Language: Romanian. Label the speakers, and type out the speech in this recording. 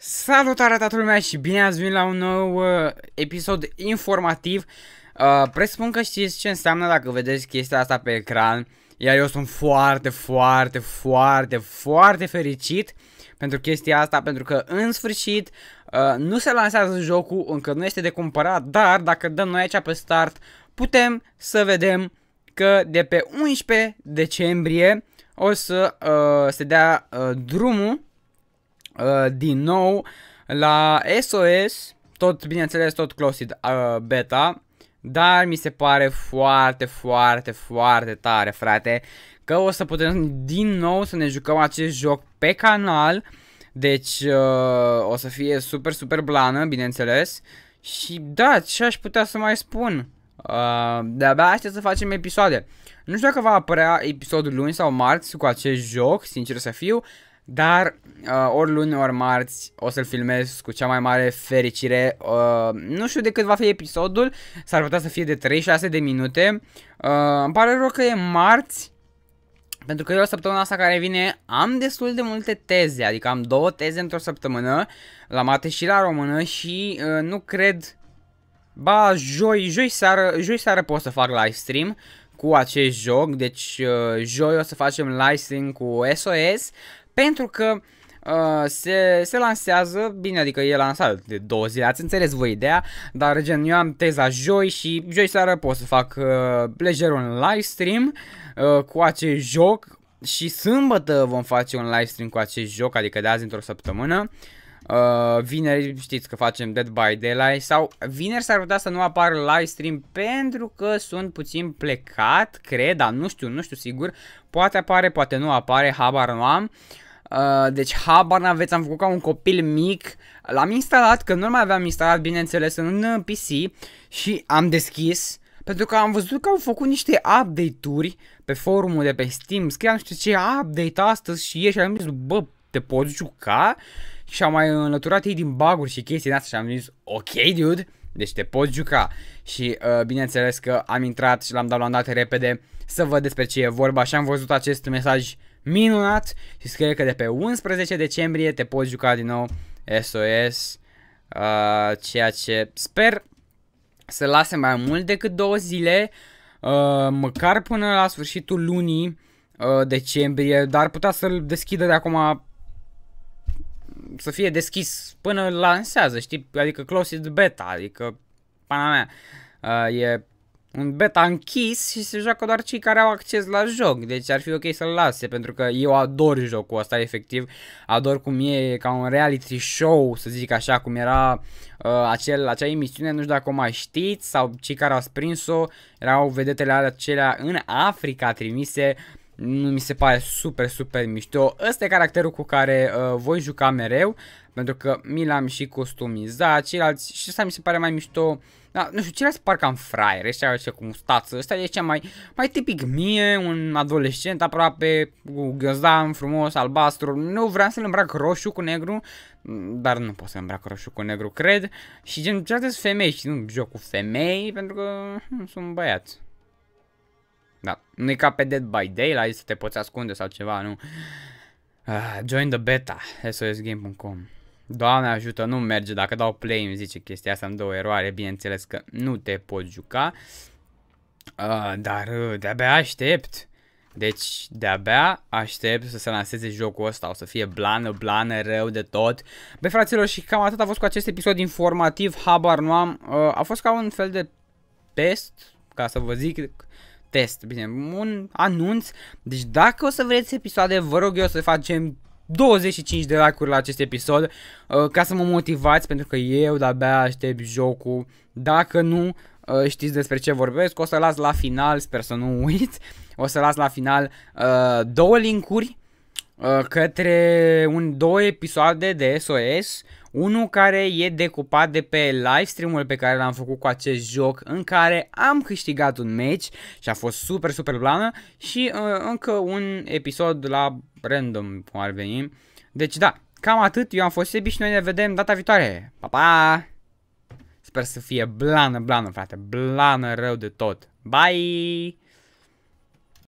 Speaker 1: Salutare toată lumea și bine ați venit la un nou uh, episod informativ. Uh, presupun că știți ce înseamnă dacă vedeți chestia asta pe ecran, iar eu sunt foarte, foarte, foarte, foarte fericit pentru chestia asta, pentru că în sfârșit uh, nu se lansează jocul, încă nu este de cumpărat, dar dacă dăm noi aici pe start, putem să vedem că de pe 11 decembrie o să uh, se dea uh, drumul Uh, din nou la SOS, tot bineînțeles tot closed uh, beta, dar mi se pare foarte, foarte, foarte tare, frate, că o să putem din nou să ne jucăm acest joc pe canal, deci uh, o să fie super, super blană, bineînțeles. Și da, ce aș putea să mai spun? Uh, de-abia aștept să facem episoade. Nu știu dacă va apărea episodul luni sau marți cu acest joc, sincer să fiu, dar uh, ori luni, ori marți o să-l filmez cu cea mai mare fericire. Uh, nu știu de cât va fi episodul, s-ar putea să fie de 36 de minute. Uh, îmi pare rău că e marți, pentru că eu săptămâna asta care vine am destul de multe teze, adică am două teze într-o săptămână, la mate și la română și uh, nu cred... Ba, joi, joi seară, joi seară pot să fac live stream, cu acest joc, deci uh, joi o să facem live stream cu SOS, pentru că Uh, se, se lansează, bine, adică e lansat de două zile, ați înțeles voi ideea, dar gen eu am teza joi și joi seara pot să fac uh, plejer un live stream uh, cu acest joc și sâmbătă vom face un live stream cu acest joc, adică de azi într-o săptămână. Uh, vineri știți că facem Dead by Daylight sau vineri s-ar putea să nu apară live stream pentru că sunt puțin plecat, cred, dar nu știu, nu știu sigur, poate apare, poate nu apare, habar nu am. Uh, Uh, deci habar n-aveți, am făcut ca un copil mic, l-am instalat, că nu mai aveam instalat, bineînțeles, în PC și am deschis pentru că am văzut că au făcut niște update-uri pe forumul de pe Steam, nu știu ce update astăzi și ieși și am zis, bă, te poți juca? Și am mai înlăturat ei din baguri și chestii astea și am zis, ok, dude, deci te poți juca. Și uh, bineînțeles că am intrat și l-am dat downloadat repede să văd despre ce e vorba și am văzut acest mesaj uh, minunat și scrie că de pe 11 decembrie te poți juca din nou SOS, uh, ceea ce sper să lase mai mult decât două zile, uh, măcar până la sfârșitul lunii uh, decembrie, dar putea să-l deschidă de acum să fie deschis până lansează, știi? Adică closed beta, adică pana mea. Uh, e un beta închis și se joacă doar cei care au acces la joc, deci ar fi ok să-l lase, pentru că eu ador jocul ăsta efectiv, ador cum e ca un reality show, să zic așa, cum era uh, acel, acea emisiune, nu știu dacă o mai știți, sau cei care au sprins-o, erau vedetele acelea în Africa trimise, nu mi se pare super, super mișto. Ăsta e caracterul cu care uh, voi juca mereu, pentru că mi l-am și costumizat. ceilalți și asta mi se pare mai mișto da, nu știu, ceilalți parcă am fraier, ăștia, așa cu mustață, ăsta e cea mai, mai tipic mie, un adolescent aproape, cu găzdan frumos, albastru, nu vreau să-l îmbrac roșu cu negru, dar nu pot să îmbrac roșu cu negru, cred, și gen, celelalte sunt femei și nu joc cu femei, pentru că nu hm, sunt băiați. Da, nu e ca pe Dead by la să te poți ascunde sau ceva, nu. Uh, join the beta, sosgame.com Doamne ajută, nu merge, dacă dau play îmi zice chestia asta, îmi dă o eroare, bineînțeles că nu te poți juca, uh, dar uh, de-abia aștept. Deci de-abia aștept să se lanseze jocul ăsta, o să fie blană, blană, rău de tot. Băi fraților și cam atât a fost cu acest episod informativ, habar nu am, uh, a fost ca un fel de test, ca să vă zic, test, bine, un anunț. Deci dacă o să vreți episoade, vă rog eu să facem 25 de like-uri la acest episod uh, ca să mă motivați pentru că eu de-abia aștept jocul. Dacă nu uh, știți despre ce vorbesc, o să las la final, sper să nu uiți, o să las la final uh, două linkuri Uh, către un, două episoade de SOS, unul care e decupat de pe live ul pe care l-am făcut cu acest joc în care am câștigat un match și a fost super super blană și uh, încă un episod la random cum ar veni. Deci da, cam atât, eu am fost Sebi și noi ne vedem data viitoare. Pa, pa! Sper să fie blană, blană, frate, blană rău de tot. Bye!